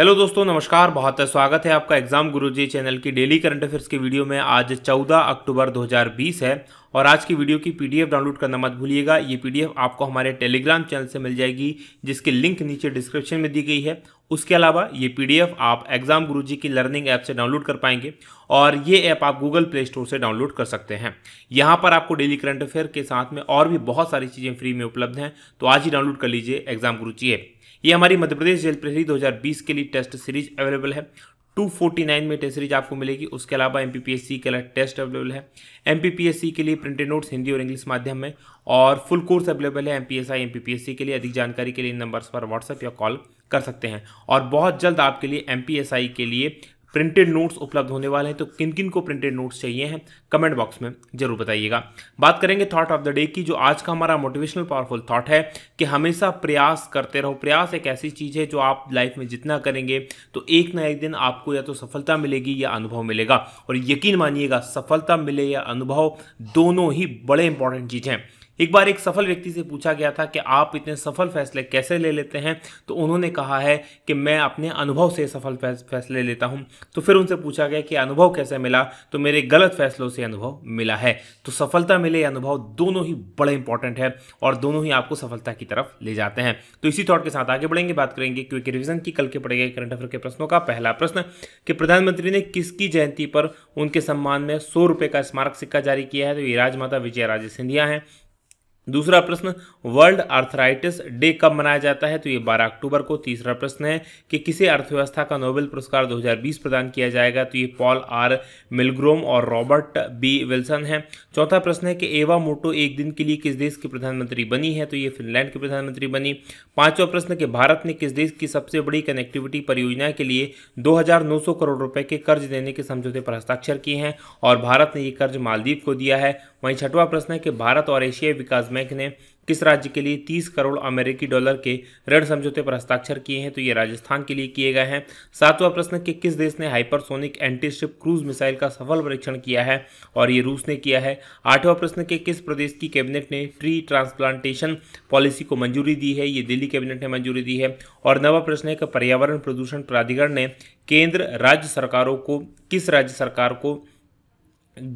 hello दोस्तों नमस्कार बहुत स्वागत है आपका एग्जाम गुरुजी चैनल की डेली करंट अफेयर्स की वीडियो में आज 14 अक्टूबर 2020 है और आज की वीडियो की पीडीएफ डाउनलोड करना मत भूलिएगा ये पीडीएफ आपको हमारे टेलीग्राम चैनल से मिल जाएगी जिसकी लिंक नीचे डिस्क्रिप्शन में दी गई है उसके अलावा ये पीडीएफ आप एग्जाम गुरुजी की लर्निंग ऐप से डाउनलोड कर पाएंगे और ये ऐप आप गूगल प्ले स्टोर से डाउनलोड कर सकते हैं यहाँ पर आपको डेली करंट अफेयर के साथ में और भी बहुत सारी चीज़ें फ्री में उपलब्ध हैं तो आज ही डाउनलोड कर लीजिए एग्जाम गुरु ऐप ये हमारी मध्य प्रदेश जेल प्रहरी 2020 के लिए टेस्ट सीरीज अवेलेबल है 249 में टेस्ट सीरीज आपको मिलेगी उसके अलावा एम के लिए टेस्ट अवेलेबल है एम के लिए प्रिंटेड नोट्स हिंदी और इंग्लिश माध्यम में और फुल कोर्स अवेलेबल है एम पी के लिए अधिक जानकारी के लिए इन नंबर्स पर व्हाट्सएप या कॉल कर सकते हैं और बहुत जल्द आपके लिए एम के लिए प्रिंटेड नोट्स उपलब्ध होने वाले हैं तो किन किन को प्रिंटेड नोट्स चाहिए हैं कमेंट बॉक्स में जरूर बताइएगा बात करेंगे थॉट ऑफ द डे की जो आज का हमारा मोटिवेशनल पावरफुल थॉट है कि हमेशा प्रयास करते रहो प्रयास एक ऐसी चीज़ है जो आप लाइफ में जितना करेंगे तो एक ना एक दिन आपको या तो सफलता मिलेगी या अनुभव मिलेगा और यकीन मानिएगा सफलता मिले या अनुभव दोनों ही बड़े इंपॉर्टेंट चीज़ हैं एक बार एक सफल व्यक्ति से पूछा गया था कि आप इतने सफल फैसले कैसे ले लेते हैं तो उन्होंने कहा है कि मैं अपने अनुभव से सफल फैसले लेता हूँ तो फिर उनसे पूछा गया कि अनुभव कैसे मिला तो मेरे गलत फैसलों से अनुभव मिला है तो सफलता मिले या अनुभव दोनों ही बड़े इंपॉर्टेंट है और दोनों ही आपको सफलता की तरफ ले जाते हैं तो इसी थॉट के साथ आगे बढ़ेंगे बात करेंगे क्योंकि रिविजन की कल के पड़े गए करंट अफेयर के प्रश्नों का पहला प्रश्न कि प्रधानमंत्री ने किसकी जयंती पर उनके सम्मान में सौ रुपये का स्मारक सिक्का जारी किया है तो ये राजमाता विजय राजे सिंधिया हैं दूसरा प्रश्न वर्ल्ड आर्थराइटिस डे कब मनाया जाता है तो ये 12 अक्टूबर को तीसरा प्रश्न है कि किसे अर्थव्यवस्था का नोबेल पुरस्कार 2020 प्रदान किया जाएगा तो ये पॉल आर मिलग्रोम और रॉबर्ट बी विल्सन है चौथा प्रश्न है कि एवा मोटो एक दिन के लिए किस देश की प्रधानमंत्री बनी है तो ये फिनलैंड की प्रधानमंत्री बनी पांचवा प्रश्न कि भारत ने किस देश की सबसे बड़ी कनेक्टिविटी परियोजना के लिए दो करोड़ रुपए के कर्ज देने के समझौते पर हस्ताक्षर किए हैं और भारत ने ये कर्ज मालदीव को दिया है वहीं छठवा प्रश्न है कि भारत और एशियाई विकास बैंक ने किस राज्य के लिए 30 करोड़ अमेरिकी डॉलर के ऋण समझौते पर हस्ताक्षर किए हैं तो ये राजस्थान के लिए किए गए हैं सातवां प्रश्न कि किस देश ने हाइपरसोनिक एंटीशिप क्रूज मिसाइल का सफल परीक्षण किया है और ये रूस ने किया है आठवां प्रश्न कि किस प्रदेश की कैबिनेट ने ट्री ट्रांसप्लांटेशन पॉलिसी को मंजूरी दी है ये दिल्ली कैबिनेट ने मंजूरी दी है और नवा प्रश्न है कि पर्यावरण प्रदूषण प्राधिकरण ने केंद्र राज्य सरकारों को किस राज्य सरकार को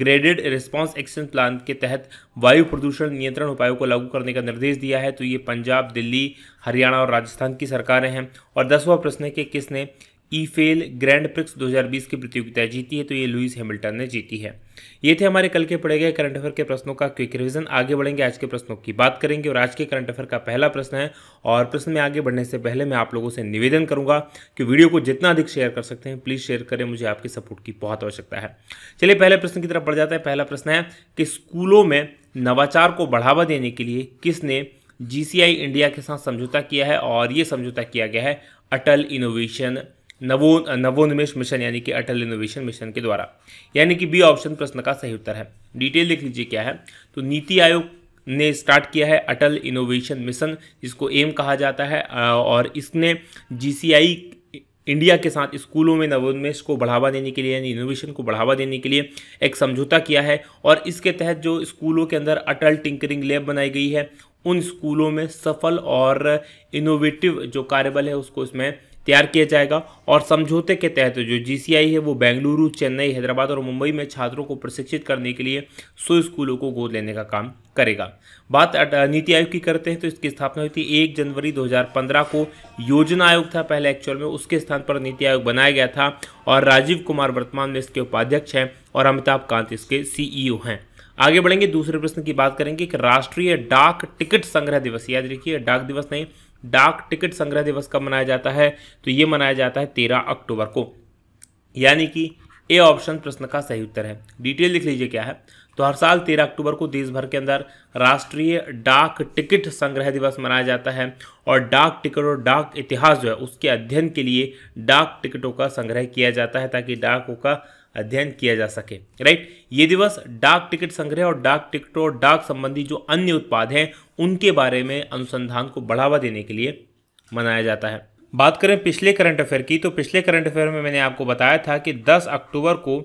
ग्रेडेड रिस्पांस एक्शन प्लान के तहत वायु प्रदूषण नियंत्रण उपायों को लागू करने का निर्देश दिया है तो ये पंजाब दिल्ली हरियाणा और राजस्थान की सरकारें हैं और दसवां प्रश्न है कि किसने ई फेल ग्रैंड प्रिक्स 2020 की प्रतियोगिता जीती है तो ये लुइस हैमिल्टन ने जीती है ये थे हमारे कल के पढ़े गए करंट अफेयर के प्रश्नों का क्विक रिवीजन आगे बढ़ेंगे आज के प्रश्नों की बात करेंगे और आज के करंट अफेयर का पहला प्रश्न है और प्रश्न में आगे बढ़ने से पहले मैं आप लोगों से निवेदन करूंगा कि वीडियो को जितना अधिक शेयर कर सकते हैं प्लीज़ शेयर करें मुझे आपके सपोर्ट की बहुत आवश्यकता है चलिए पहले प्रश्न की तरफ बढ़ जाता है पहला प्रश्न है कि स्कूलों में नवाचार को बढ़ावा देने के लिए किसने जी इंडिया के साथ समझौता किया है और ये समझौता किया गया है अटल इनोवेशन नवो नवोन्मेष मिशन यानी कि अटल इनोवेशन मिशन के द्वारा यानी कि बी ऑप्शन प्रश्न का सही उत्तर है डिटेल देख लीजिए क्या है तो नीति आयोग ने स्टार्ट किया है अटल इनोवेशन मिशन जिसको एम कहा जाता है और इसने जीसीआई इंडिया के साथ स्कूलों में नवोन्मेष को बढ़ावा देने के लिए यानी इनोवेशन को बढ़ावा देने के लिए एक समझौता किया है और इसके तहत जो स्कूलों के अंदर अटल टिंकरिंग लैब बनाई गई है उन स्कूलों में सफल और इनोवेटिव जो कार्यबल है उसको इसमें तैयार किया जाएगा और समझौते के तहत जो जीसीआई है वो बेंगलुरु चेन्नई हैदराबाद और मुंबई में छात्रों को प्रशिक्षित करने के लिए सो स्कूलों को गोद लेने का काम करेगा बात नीति आयोग की करते हैं तो इसकी स्थापना हुई थी एक जनवरी 2015 को योजना आयोग था पहले एक्चुअल में उसके स्थान पर नीति आयोग बनाया गया था और राजीव कुमार वर्तमान में इसके उपाध्यक्ष हैं और अमिताभ कांत इसके सीईओ e हैं आगे बढ़ेंगे दूसरे प्रश्न की बात करेंगे कि राष्ट्रीय डाक टिकट संग्रह दिवस याद रखिए डाक दिवस नहीं डाक टिकट संग्रह दिवस कब मनाया जाता है तो ये मनाया जाता है तेरह अक्टूबर को यानी कि ए ऑप्शन प्रश्न का सही उत्तर है डिटेल लिख लीजिए क्या है तो हर साल तेरह अक्टूबर को देश भर के अंदर राष्ट्रीय डाक टिकट संग्रह दिवस मनाया जाता है और डाक टिकट और डाक इतिहास जो है उसके अध्ययन के लिए डाक टिकटों का संग्रह किया जाता है ताकि डाकों का अध्ययन किया जा सके राइट ये दिवस डाक टिकट संग्रह और डाक टिकटों और डाक संबंधी जो अन्य उत्पाद हैं उनके बारे में अनुसंधान को बढ़ावा देने के लिए मनाया जाता है बात करें पिछले करंट अफेयर की तो पिछले करंट अफेयर में मैंने आपको बताया था कि 10 अक्टूबर को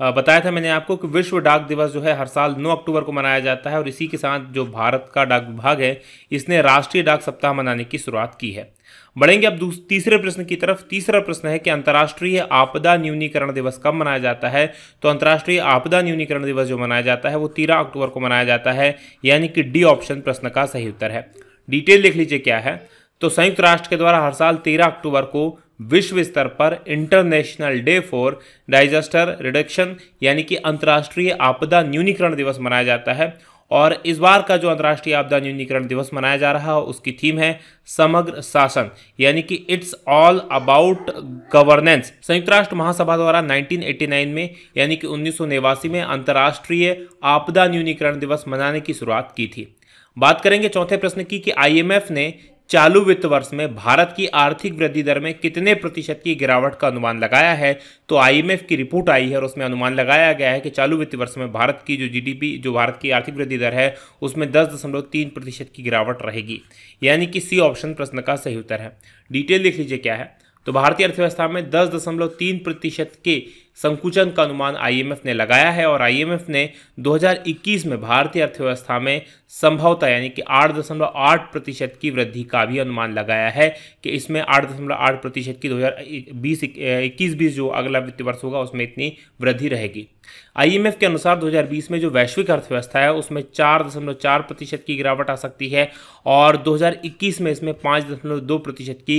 बताया था मैंने आपको कि विश्व डाक दिवस जो है हर साल 9 अक्टूबर को मनाया जाता है और इसी के साथ जो भारत का डाक विभाग है इसने राष्ट्रीय डाक सप्ताह मनाने की शुरुआत की है बढ़ेंगे अब तीसरे प्रश्न की तरफ तीसरा प्रश्न है कि अंतर्राष्ट्रीय आपदा न्यूनीकरण दिवस कब मनाया जाता है तो अंतर्राष्ट्रीय आपदा न्यूनीकरण दिवस जो मनाया जाता है वो तेरह अक्टूबर को मनाया जाता है यानी कि डी ऑप्शन प्रश्न का सही उत्तर है डिटेल देख लीजिए क्या है तो संयुक्त राष्ट्र के द्वारा हर साल तेरह अक्टूबर को विश्व स्तर पर international day for disaster reduction यानी कि अंतर्राष्ट्रीय आपदा न्यूनीकरण दिवस मनाया जाता है और इस बार का जो अंतर्राष्ट्रीय आपदा न्यूनीकरण दिवस मनाया जा रहा है उसकी थीम है समग्र शासन यानी कि इट्स ऑल अबाउट गवर्नेंस संयुक्त राष्ट्र महासभा द्वारा 1989 में यानी कि उन्नीस में अंतर्राष्ट्रीय आपदा न्यूनीकरण दिवस मनाने की शुरुआत की थी बात करेंगे चौथे प्रश्न की कि आईएमएफ ने चालू वित्त वर्ष में भारत की आर्थिक वृद्धि दर में कितने प्रतिशत की गिरावट का अनुमान लगाया है तो आईएमएफ की रिपोर्ट आई है और उसमें अनुमान लगाया गया है कि चालू वित्त वर्ष में भारत की जो जीडीपी जो भारत की आर्थिक वृद्धि दर है उसमें दस दशमलव तीन प्रतिशत की गिरावट रहेगी यानी कि सी ऑप्शन प्रश्न का सही उत्तर है डिटेल देख लीजिए क्या है तो भारतीय अर्थव्यवस्था में दस दशमलव तीन प्रतिशत के संकुचन का अनुमान आईएमएफ ने लगाया है और आईएमएफ ने 2021 में भारतीय अर्थव्यवस्था में संभवतः यानी कि 8.8 प्रतिशत की वृद्धि का भी अनुमान लगाया है कि इसमें 8.8 प्रतिशत की 2020 इक्कीस बीस जो अगला वित्तीय वर्ष होगा उसमें इतनी वृद्धि रहेगी आईएमएफ के अनुसार 2020 में जो वैश्विक अर्थव्यवस्था है उसमें 4.4 प्रतिशत की गिरावट आ सकती है और 2021 में इसमें 5.2 प्रतिशत की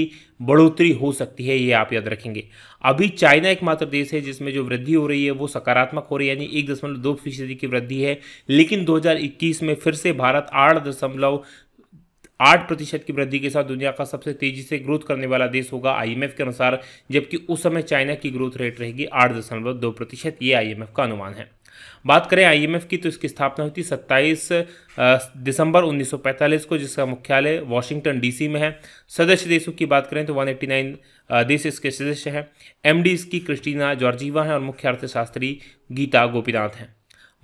बढ़ोतरी हो सकती है ये आप याद रखेंगे अभी चाइना एकमात्र देश है जिसमें जो वृद्धि हो रही है वो सकारात्मक हो रही है यानी एक दशमलव दो फीसदी की वृद्धि है लेकिन 2021 में फिर से भारत आठ दशमलव आठ प्रतिशत की वृद्धि के साथ दुनिया का सबसे तेजी से ग्रोथ करने वाला देश होगा आईएमएफ के अनुसार जबकि उस समय चाइना की ग्रोथ रेट रहेगी आठ दशमलव दो प्रतिशत ये आई का अनुमान है बात करें आईएमएफ की तो इसकी स्थापना हुई थी 27 दिसंबर 1945 को जिसका मुख्यालय वाशिंगटन डीसी में है सदस्य देशों की बात करें तो 189 देश इसके सदस्य हैं एमडी इसकी क्रिस्टीना जॉर्जीवा हैं और मुख्य अर्थशास्त्री गीता गोपीनाथ हैं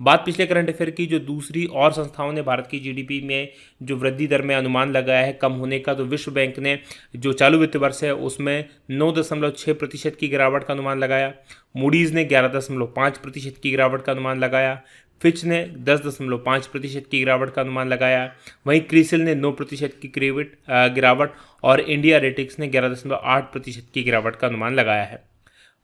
बात पिछले करंट अफेयर की जो दूसरी और संस्थाओं ने भारत की जीडीपी में जो वृद्धि दर में अनुमान लगाया है कम होने का तो विश्व बैंक ने जो चालू वित्त वर्ष है उसमें नौ दशमलव छः प्रतिशत की गिरावट का अनुमान लगाया मूडीज़ ने ग्यारह दशमलव पाँच प्रतिशत की गिरावट का अनुमान लगाया फिच ने दस दशमलव पाँच प्रतिशत की गिरावट का अनुमान लगाया वहीं क्रिसल ने नौ प्रतिशत की क्रेविट गिरावट और इंडिया रेटिक्स ने ग्यारह दशमलव आठ प्रतिशत की गिरावट का अनुमान लगाया है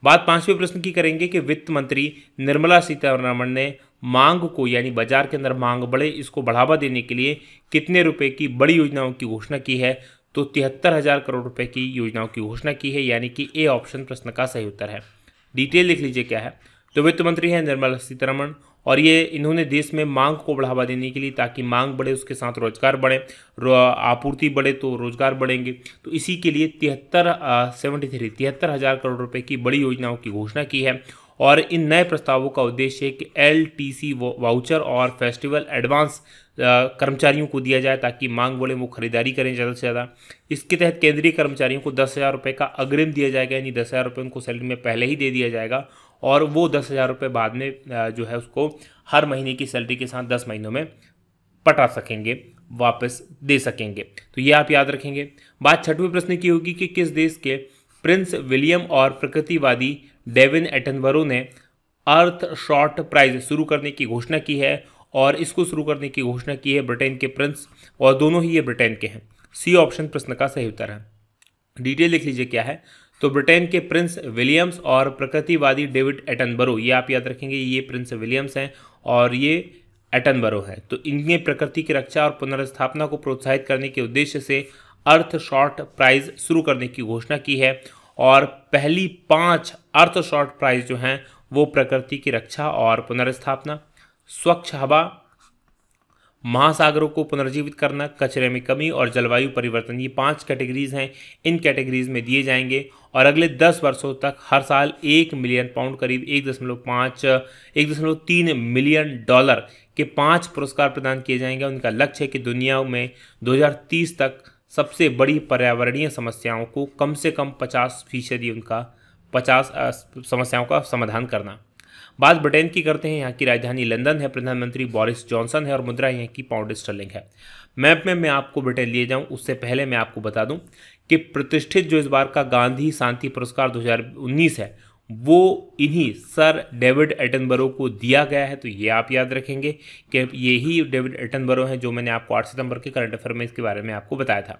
बात पांचवें प्रश्न की करेंगे कि वित्त मंत्री निर्मला सीतारमण ने मांग को यानी बाजार के अंदर मांग बढ़े इसको बढ़ावा देने के लिए कितने रुपए की बड़ी योजनाओं की घोषणा की है तो तिहत्तर हज़ार करोड़ रुपए की योजनाओं की घोषणा की है यानी कि ए ऑप्शन प्रश्न का सही उत्तर है डिटेल लिख लीजिए क्या है तो वित्त मंत्री हैं निर्मला सीतारमण और ये इन्होंने देश में मांग को बढ़ावा देने के लिए ताकि मांग बढ़े उसके साथ रोजगार बढ़े रो, आपूर्ति बढ़े तो रोजगार बढ़ेंगे तो इसी के लिए तिहत्तर सेवेंटी थ्री तिहत्तर हज़ार करोड़ रुपए की बड़ी योजनाओं की घोषणा की है और इन नए प्रस्तावों का उद्देश्य है कि एल वाउचर और फेस्टिवल एडवांस कर्मचारियों को दिया जाए ताकि मांग बोले वो खरीदारी करें ज़्यादा से ज़्यादा इसके तहत केंद्रीय कर्मचारियों को दस हज़ार रुपये का अग्रिम दिया जाएगा यानी दस हज़ार रुपये उनको सैलरी में पहले ही दे दिया जाएगा और वो दस हज़ार रुपये बाद में जो है उसको हर महीने की सैलरी के साथ दस महीनों में पटा सकेंगे वापस दे सकेंगे तो ये आप याद रखेंगे बात छठवें प्रश्न की होगी कि किस देश के प्रिंस विलियम और प्रकृतिवादी डेविन एटनबरो ने अर्थ शॉर्ट प्राइज शुरू करने की घोषणा की है और इसको शुरू करने की घोषणा की है ब्रिटेन के प्रिंस और दोनों ही ये ब्रिटेन के हैं सी ऑप्शन प्रश्न का सही उत्तर है डिटेल लिख लीजिए क्या है तो ब्रिटेन के प्रिंस विलियम्स और प्रकृतिवादी डेविड एटनबरो ये आप याद रखेंगे ये प्रिंस विलियम्स हैं और ये एटनबरो है तो इनके प्रकृति की रक्षा और पुनर्स्थापना को प्रोत्साहित करने के उद्देश्य से अर्थ शॉर्ट प्राइज शुरू करने की घोषणा की है और पहली पांच अर्थ शॉर्ट प्राइज जो हैं वो प्रकृति की रक्षा और पुनर्स्थापना स्वच्छ हवा महासागरों को पुनर्जीवित करना कचरे में कमी और जलवायु परिवर्तन ये पांच कैटेगरीज हैं इन कैटेगरीज में दिए जाएंगे और अगले दस वर्षों तक हर साल एक मिलियन पाउंड करीब एक दशमलव पाँच एक दशमलव तीन मिलियन डॉलर के पांच पुरस्कार प्रदान किए जाएंगे उनका लक्ष्य है कि दुनिया में 2030 तक सबसे बड़ी पर्यावरणीय समस्याओं को कम से कम पचास फीसदी उनका पचास समस्याओं का समाधान करना बात ब्रिटेन की करते हैं यहाँ की राजधानी लंदन है प्रधानमंत्री बोरिस जॉनसन है और मुद्रा यहाँ की पाउंड स्टर्लिंग है मैप में मैं आपको ब्रिटेन लिए जाऊँ उससे पहले मैं आपको बता दूँ कि प्रतिष्ठित जो इस बार का गांधी शांति पुरस्कार दो है वो इन्हीं सर डेविड एटनबरो को दिया गया है तो ये आप याद रखेंगे कि यही डेविड एटनबरो हैं जो मैंने आपको आठ सितंबर के करंट अफेयर में इसके बारे में आपको बताया था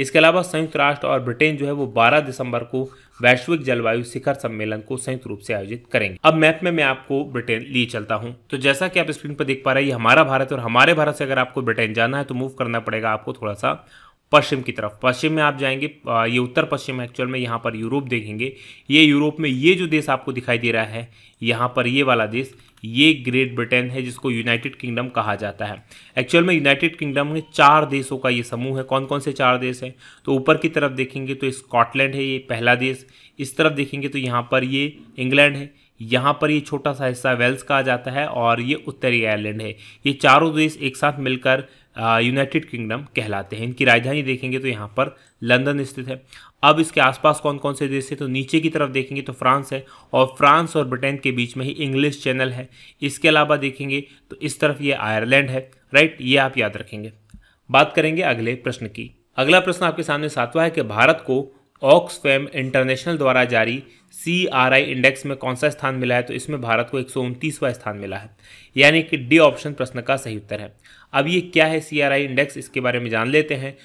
इसके अलावा संयुक्त राष्ट्र और ब्रिटेन जो है वो 12 दिसंबर को वैश्विक जलवायु शिखर सम्मेलन को संयुक्त रूप से आयोजित करेंगे अब मैप में मैं आपको ब्रिटेन लिए चलता हूँ तो जैसा कि आप स्क्रीन पर देख पा रहे हैं हमारा भारत और हमारे भारत से अगर आपको ब्रिटेन जाना है तो मूव करना पड़ेगा आपको थोड़ा सा पश्चिम की तरफ पश्चिम में आप जाएंगे ये उत्तर पश्चिम एक्चुअल में यहाँ पर यूरोप देखेंगे ये यूरोप में ये जो देश आपको दिखाई दे रहा है यहाँ पर ये वाला देश ये ग्रेट ब्रिटेन है जिसको यूनाइटेड किंगडम कहा जाता है एक्चुअल में यूनाइटेड किंगडम में चार देशों का ये समूह है कौन कौन से चार देश हैं तो ऊपर की तरफ देखेंगे तो स्कॉटलैंड है ये पहला देश इस तरफ देखेंगे तो यहाँ पर ये इंग्लैंड है यहाँ पर ये छोटा सा हिस्सा वेल्स कहा जाता है और ये उत्तरी आयरलैंड है ये चारों देश एक साथ मिलकर यूनाइटेड किंगडम कहलाते हैं इनकी राजधानी देखेंगे तो यहाँ पर लंदन स्थित है अब इसके आसपास कौन कौन से देश है तो नीचे की तरफ देखेंगे तो फ्रांस है और फ्रांस और ब्रिटेन के बीच में ही इंग्लिश चैनल है इसके अलावा देखेंगे तो इस तरफ ये आयरलैंड है राइट ये आप याद रखेंगे बात करेंगे अगले प्रश्न की अगला प्रश्न आपके सामने सातवा है कि भारत को ऑक्सफैम इंटरनेशनल द्वारा जारी सी आर आई इंडेक्स में कौन सा स्थान मिला है तो इसमें भारत को एक स्थान मिला है यानी कि डी ऑप्शन प्रश्न का सही उत्तर है अब ये क्या है सी आर आई इंडेक्स इसके बारे में जान लेते हैं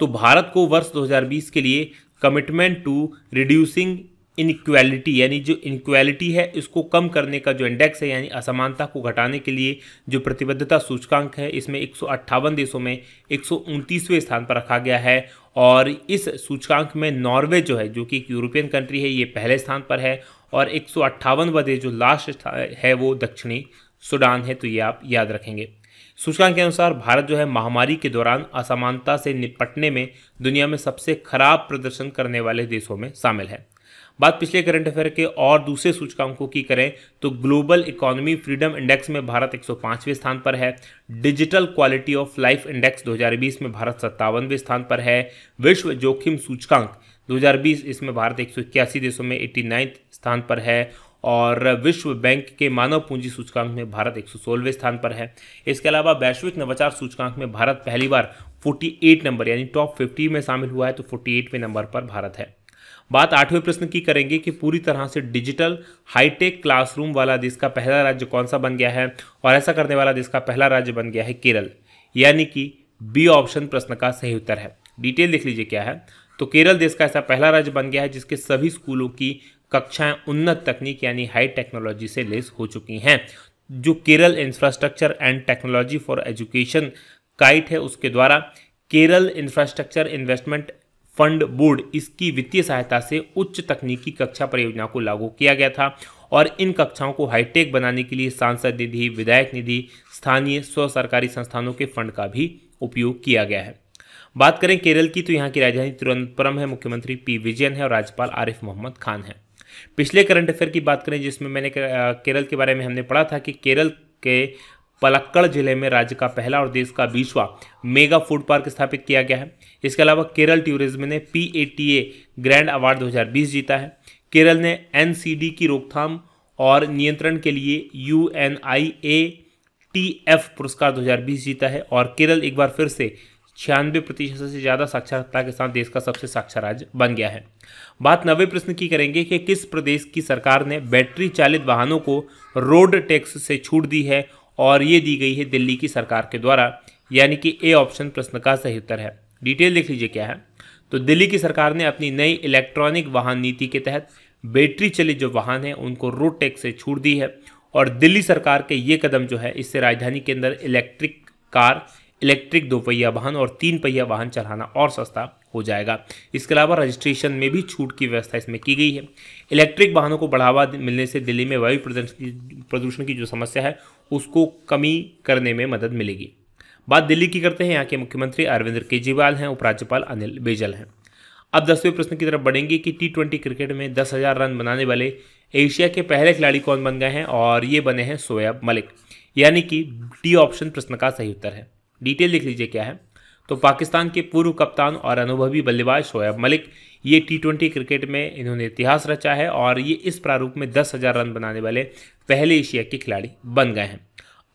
तो भारत को वर्ष 2020 के लिए कमिटमेंट टू रिड्यूसिंग इनक्वालिटी यानी जो इनक्वालिटी है इसको कम करने का जो इंडेक्स है यानी असमानता को घटाने के लिए जो प्रतिबद्धता सूचकांक है इसमें एक देशों में एक स्थान पर रखा गया है और इस सूचकांक में नॉर्वे जो है जो कि एक यूरोपियन कंट्री है ये पहले स्थान पर है और एक सौ देश जो लास्ट है वो दक्षिणी सूडान है तो ये आप याद रखेंगे सूचकांक के अनुसार भारत जो है महामारी के दौरान असमानता से निपटने में दुनिया में सबसे खराब प्रदर्शन करने वाले देशों में शामिल है बात पिछले करंट अफेयर के और दूसरे सूचकांकों की करें तो ग्लोबल इकोनॉमी फ्रीडम इंडेक्स में भारत 105वें स्थान पर है digital quality of life index 2020 में भारत सत्तावनवें स्थान पर है विश्व जोखिम सूचकांक 2020 इसमें भारत एक देशों में एट्टी स्थान पर है और विश्व बैंक के मानव पूंजी सूचकांक में भारत एक स्थान पर है इसके अलावा वैश्विक नवाचार सूचकांक में भारत पहली बार 48 नंबर यानी टॉप 50 में शामिल हुआ है तो 48वें नंबर पर भारत है बात आठवें प्रश्न की करेंगे कि पूरी तरह से डिजिटल हाईटेक क्लासरूम वाला देश का पहला राज्य कौन सा बन गया है और ऐसा करने वाला देश का पहला राज्य बन गया है केरल यानी कि बी ऑप्शन प्रश्न का सही उत्तर है डिटेल देख लीजिए क्या है तो केरल देश का ऐसा पहला राज्य बन गया है जिसके सभी स्कूलों की कक्षाएं उन्नत तकनीक यानी हाई टेक्नोलॉजी से लेस हो चुकी हैं जो Kerala infrastructure and technology for education KITE है उसके द्वारा Kerala infrastructure investment fund board इसकी वित्तीय सहायता से उच्च तकनीकी कक्षा परियोजना को लागू किया गया था और इन कक्षाओं को हाईटेक बनाने के लिए सांसद निधि विधायक निधि स्थानीय स्व सरकारी संस्थानों के फंड का भी उपयोग किया गया है बात करें केरल की तो यहाँ की राजधानी तिरुवनंतपुरम है मुख्यमंत्री पी विजयन है और राज्यपाल आरिफ मोहम्मद खान है पिछले करंट अफेयर की बात करें जिसमें मैंने केरल के बारे में हमने पढ़ा था कि केरल के पलक्कड़ जिले में राज्य का पहला और देश का बीसवा मेगा फूड पार्क स्थापित किया गया है इसके अलावा केरल टूरिज्म ने पी ग्रैंड अवार्ड 2020 जीता है केरल ने एन की रोकथाम और नियंत्रण के लिए यू एन पुरस्कार 2020 जीता है और केरल एक बार फिर से छियानवे प्रतिशत से ज़्यादा साक्षरता के साथ देश का सबसे साक्षर राज्य बन गया है बात नवे प्रश्न की करेंगे कि किस प्रदेश की सरकार ने बैटरी चालित वाहनों को रोड टैक्स से छूट दी है और ये दी गई है दिल्ली की सरकार के द्वारा यानी कि ए ऑप्शन प्रश्न का सही उत्तर है डिटेल देख लीजिए क्या है तो दिल्ली की सरकार ने अपनी नई इलेक्ट्रॉनिक वाहन नीति के तहत बैटरी चले जो वाहन हैं उनको रोड टैक्स से छूट दी है और दिल्ली सरकार के ये कदम जो है इससे राजधानी के अंदर इलेक्ट्रिक कार इलेक्ट्रिक दोपहिया वाहन और तीन पहिया वाहन चलाना और सस्ता हो जाएगा इसके अलावा रजिस्ट्रेशन में भी छूट की व्यवस्था इसमें की गई है इलेक्ट्रिक वाहनों को बढ़ावा मिलने से दिल्ली में वायु प्रदूषण की जो समस्या है उसको कमी करने में मदद मिलेगी बात दिल्ली की करते हैं यहाँ के मुख्यमंत्री अरविंद केजरीवाल हैं उपराज्यपाल अनिल बेजल हैं अब दसवें प्रश्न की तरफ बढ़ेंगे कि टी ट्वेंटी क्रिकेट में दस हज़ार रन बनाने वाले एशिया के पहले खिलाड़ी कौन बन गए हैं और ये बने हैं सोयाब मलिक यानी कि डी ऑप्शन प्रश्न का सही उत्तर है डिटेल देख लीजिए क्या है तो पाकिस्तान के पूर्व कप्तान और अनुभवी बल्लेबाज शोएब मलिक ये टी ट्वेंटी क्रिकेट में इन्होंने इतिहास रचा है और ये इस प्रारूप में दस हज़ार रन बनाने वाले पहले एशिया के खिलाड़ी बन गए हैं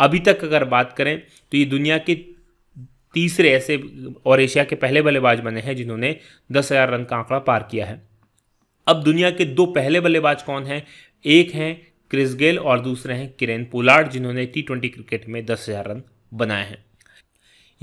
अभी तक अगर बात करें तो ये दुनिया के तीसरे ऐसे और एशिया के पहले बल्लेबाज बने हैं जिन्होंने दस हज़ार रन का आंकड़ा पार किया है अब दुनिया के दो पहले बल्लेबाज कौन हैं एक हैं क्रिस गेल और दूसरे हैं किरेन पोलार्ड जिन्होंने टी ट्वेंटी क्रिकेट में दस हज़ार रन बनाए हैं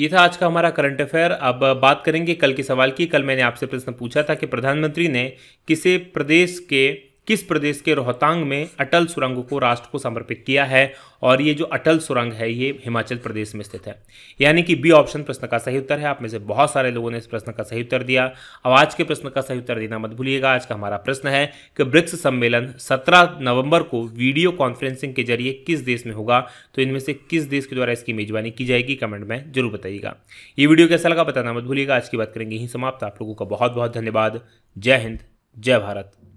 ये था आज का हमारा करंट अफेयर अब बात करेंगे कल के सवाल की कल मैंने आपसे प्रश्न पूछा था कि प्रधानमंत्री ने किसे प्रदेश के किस प्रदेश के रोहतांग में अटल सुरंग को राष्ट्र को समर्पित किया है और ये जो अटल सुरंग है ये हिमाचल प्रदेश में स्थित है यानी कि बी ऑप्शन प्रश्न का सही उत्तर है आप में से बहुत सारे लोगों ने इस प्रश्न का सही उत्तर दिया अब आज के प्रश्न का सही उत्तर देना मत भूलिएगा आज का हमारा प्रश्न है कि ब्रिक्स सम्मेलन 17 नवंबर को वीडियो कॉन्फ्रेंसिंग के जरिए किस देश में होगा तो इनमें से किस देश के द्वारा इसकी मेजबानी की जाएगी कमेंट में जरूर बताइएगा ये वीडियो कैसा लगा बताना मत भूलिएगा आज की बात करेंगे यही समाप्त आप लोगों का बहुत बहुत धन्यवाद जय हिंद जय भारत